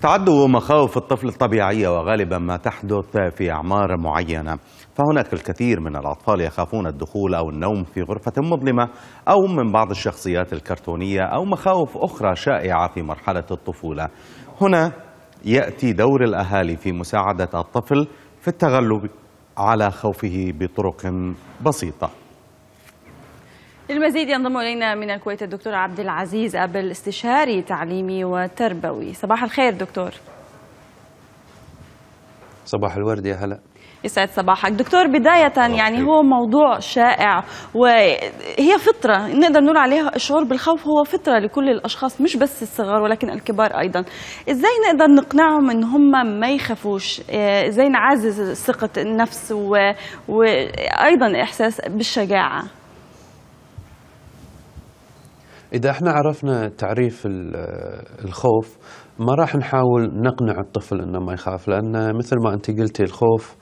تعد مخاوف الطفل الطبيعية وغالبا ما تحدث في أعمار معينة فهناك الكثير من الأطفال يخافون الدخول أو النوم في غرفة مظلمة أو من بعض الشخصيات الكرتونية أو مخاوف أخرى شائعة في مرحلة الطفولة هنا يأتي دور الأهالي في مساعدة الطفل في التغلب على خوفه بطرق بسيطة للمزيد ينضم إلينا من الكويت الدكتور عبد العزيز أبل استشاري تعليمي وتربوي صباح الخير دكتور صباح الورد يا هلا يسعد صباحك دكتور بداية يعني هو موضوع شائع وهي فطرة نقدر نقول عليها الشعور بالخوف هو فطرة لكل الأشخاص مش بس الصغار ولكن الكبار أيضا إزاي نقدر نقنعهم إن هم ما يخافوش آه، إزاي نعزز ثقة النفس وأيضا إحساس بالشجاعة إذا احنا عرفنا تعريف الخوف ما راح نحاول نقنع الطفل انه ما يخاف لان مثل ما انت قلتي الخوف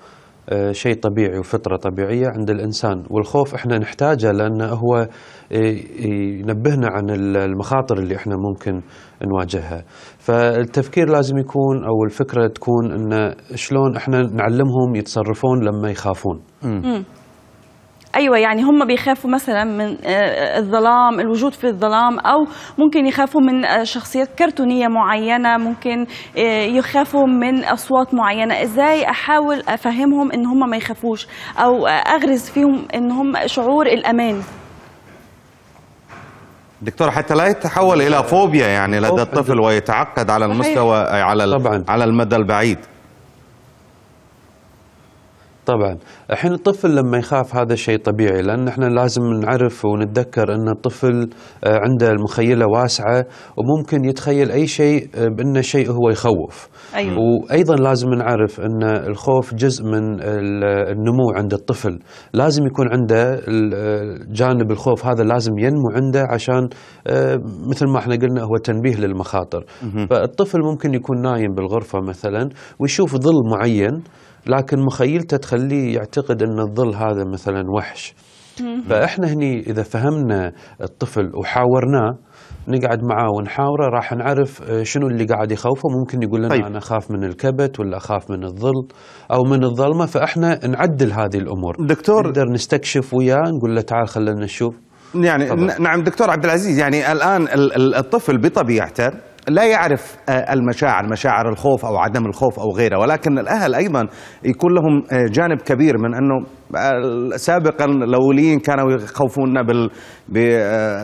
آه، شيء طبيعي وفطره طبيعيه عند الانسان والخوف احنا نحتاجه لانه هو آه، ينبهنا عن المخاطر اللي احنا ممكن نواجهها فالتفكير لازم يكون او الفكره تكون أنه شلون احنا نعلمهم يتصرفون لما يخافون ايوه يعني هم بيخافوا مثلا من آه، آه، الظلام الوجود في الظلام او ممكن يخافوا من آه، شخصيات كرتونيه معينه ممكن يخافوا من اصوات معينه ازاي احاول افهمهم ان هم ما يخافوش او اغرز فيهم ان هم شعور الامان دكتور حتى لا يتحول الى فوبيا يعني لدى الطفل ويتعقد على المستوى على على المدى البعيد طبعا الحين الطفل لما يخاف هذا شيء طبيعي لان احنا لازم نعرف ونتذكر ان الطفل آه، عنده المخيله واسعه وممكن يتخيل اي شيء آه، بان شيء هو يخوف أيوة. وايضا لازم نعرف ان الخوف جزء من آه، النمو عند الطفل لازم يكون عنده جانب الخوف هذا لازم ينمو عنده عشان مثل ما احنا قلنا هو تنبيه للمخاطر فالطفل ممكن يكون نايم بالغرفه مثلا ويشوف ظل معين لكن مخيلته تخليه يعتقد ان الظل هذا مثلا وحش فاحنا هني اذا فهمنا الطفل وحاورناه نقعد معاه ونحاوره راح نعرف آه، شنو اللي قاعد يخوفه ممكن يقول لنا طيب. انا اخاف من الكبت ولا اخاف من الظل او من الظلمه فاحنا نعدل هذه الامور دكتور نقدر نستكشف وياه نقول له تعال خلينا نشوف يعني طبعا. نعم دكتور عبد العزيز يعني الان الطفل بطبيعته لا يعرف آه، المشاعر مشاعر الخوف او عدم الخوف او غيره ولكن الاهل ايضا يكون لهم آه، جانب كبير من انه آه، سابقا الاوليين كانوا يخوفوننا بال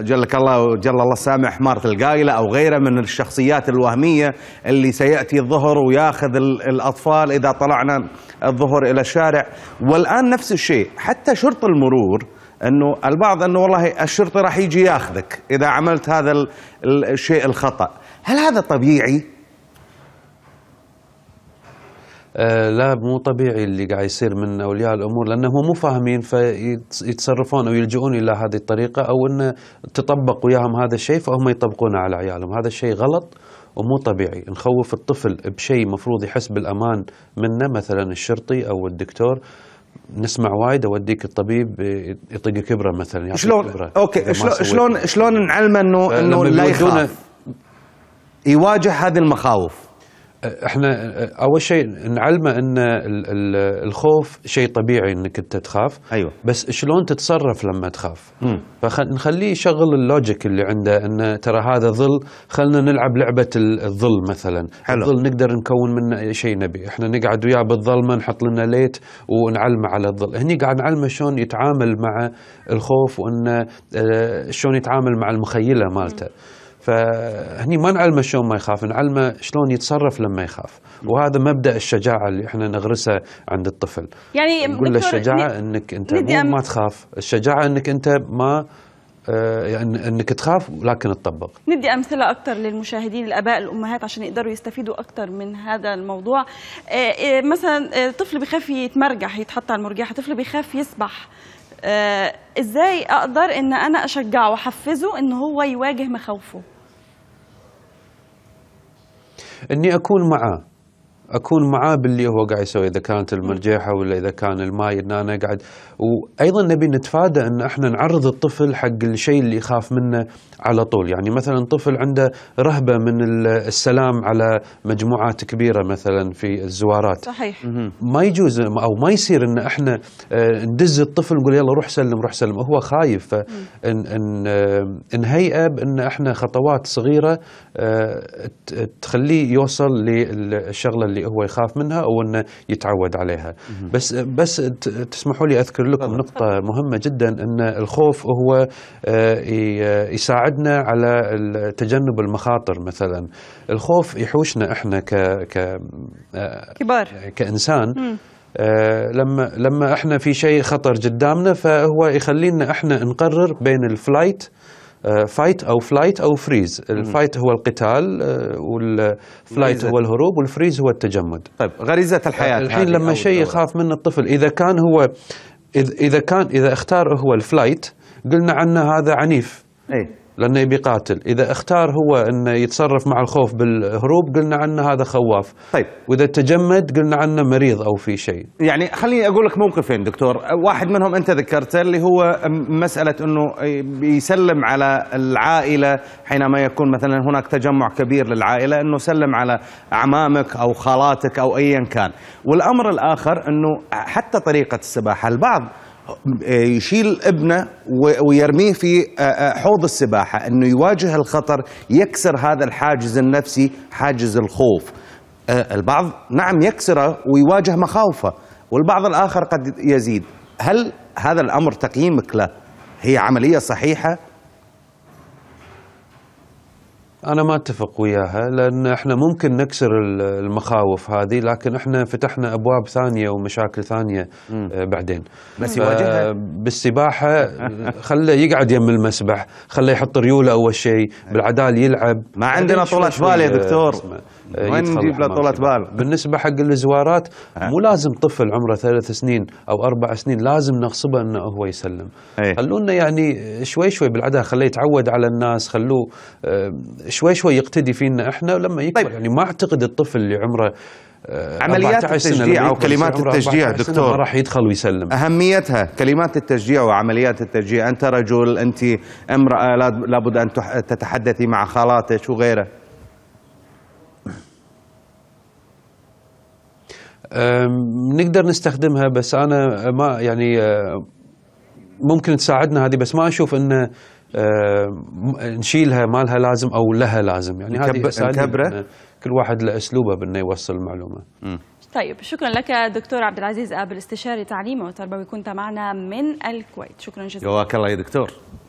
جلك الله جل الله السامح مارت القايله او غيره من الشخصيات الوهميه اللي سياتي الظهر وياخذ الاطفال اذا طلعنا الظهر الى الشارع والان نفس الشيء حتى شرط المرور انه البعض انه والله الشرطي راح يجي ياخذك اذا عملت هذا الشيء الخطا هل هذا طبيعي آه لا مو طبيعي اللي قاعد يصير من اولياء الامور لانهم مو فاهمين فيتصرفون او يلجؤون الى هذه الطريقه او ان تطبق وياهم هذا الشيء فهم يطبقونه على عيالهم هذا الشيء غلط ومو طبيعي نخوف الطفل بشيء مفروض يحس بالامان منه مثلا الشرطي او الدكتور نسمع وايد اوديك الطبيب يطق كبره مثلا شلون كبرة اوكي شلون شلون شلون نعلمه انه انه لا يخاف يواجه هذه المخاوف احنا اول شيء نعلمه ان الخوف شيء طبيعي انك انت تخاف ايوه بس شلون تتصرف لما تخاف فنخليه يشغل اللوجيك اللي عنده انه ترى هذا ظل خلينا نلعب لعبه الظل مثلا حلو. الظل نقدر نكون منه شيء نبي احنا نقعد وياه بالظلمه نحط لنا ليت ونعلمه على الظل هني قاعد نعلمه شلون يتعامل مع الخوف وانه آه، شلون يتعامل مع المخيله مالته فهني ما نعلمه شلون ما يخاف نعلمه شلون يتصرف لما يخاف وهذا مبدا الشجاعه اللي احنا نغرسه عند الطفل يعني نقول له الشجاعه انك انت مو ما تخاف الشجاعه انك انت ما آه، يعني انك تخاف ولكن تطبق. ندي امثله اكثر للمشاهدين الاباء الامهات عشان يقدروا يستفيدوا اكثر من هذا الموضوع. آه، آه، مثلا طفل بيخاف يتمرجح يتحط على المرجحه، طفل بيخاف يسبح. ازاي اقدر ان انا اشجعه واحفزه ان هو يواجه مخاوفه؟ أني أكون معه اكون معاه باللي هو قاعد يسوي اذا كانت المرجحه ولا اذا كان الماي ان انا قاعد وايضا نبي نتفادى ان احنا نعرض الطفل حق الشيء اللي يخاف منه على طول يعني مثلا طفل عنده رهبه من السلام على مجموعات كبيره مثلا في الزوارات صحيح ما يجوز او ما يصير ان احنا آه، ندز الطفل نقول يلا روح سلم روح سلم هو خايف آه، نهيئه بان احنا خطوات صغيره آه، تخليه يوصل للشغله اللي هو يخاف منها او انه يتعود عليها بس بس تسمحوا لي اذكر لكم نقطه مهمه جدا ان الخوف هو آه، يساعدنا على تجنب المخاطر مثلا الخوف يحوشنا احنا ك ك آه، كبار كانسان مم. آه لما لما احنا في شيء خطر قدامنا فهو يخلينا احنا نقرر بين الفلايت فايت آه، او فلايت او فريز الفايت هو القتال آه، والفلايت هو الهروب والفريز هو التجمد طيب غريزه آه، الحياه الحين لما شيء يخاف منه الطفل اذا كان هو اذا كان اذا اختار هو الفلايت قلنا عنه هذا عنيف إيه. لأنه يبي قاتل إذا اختار هو أنه يتصرف مع الخوف بالهروب قلنا عنه هذا خواف طيب وإذا تجمد قلنا عنه مريض أو في شيء يعني خليني أقول لك موقفين دكتور واحد منهم أنت ذكرته اللي هو مسألة أنه يسلم على العائلة حينما يكون مثلا هناك تجمع كبير للعائلة أنه سلم على عمامك أو خالاتك أو أيا كان والأمر الآخر أنه حتى طريقة السباحة البعض يشيل ابنه ويرميه في آه، آه، حوض السباحه انه يواجه الخطر يكسر هذا الحاجز النفسي حاجز الخوف آه، البعض نعم يكسره ويواجه مخاوفه والبعض الاخر قد يزيد هل هذا الامر تقييمك له هي عمليه صحيحه انا ما اتفق وياها لان احنا ممكن نكسر المخاوف هذه لكن احنا فتحنا ابواب ثانيه ومشاكل ثانيه مم. آه، بعدين بس يواجهها آه، بالسباحه خله يقعد يم المسبح خله يحط ريوله اول شيء إيه. بالعدال يلعب ما عندنا طولة بال يا دكتور وين آه، نجيب له طولة بال بالنسبه حق الزوارات إيه. مو لازم طفل عمره ثلاث سنين او اربع سنين لازم نغصبه انه هو يسلم إيه. خلونا يعني شوي شوي بالعدال خليه يتعود على الناس خلوه شوي شوي يقتدي فينا احنا لما يكبر طيب. يعني ما اعتقد الطفل اللي عمره آه، عمليات التشجيع او كلمات التشجيع دكتور ما راح يدخل ويسلم اهميتها كلمات التشجيع وعمليات التشجيع انت رجل انت امراه لابد ان تتحدثي مع خالاتك وغيره نقدر نستخدمها بس انا ما يعني آه، ممكن تساعدنا هذه بس ما اشوف انه آه، نشيلها ما لها لازم او لها لازم يعني هذه كبره كل واحد له اسلوبه بانه يوصل المعلومه طيب شكرا لك دكتور عبد العزيز ابل آه، استشاري تعليم وتربوي كنت معنا من الكويت شكرا جزيلا جواك الله يا دكتور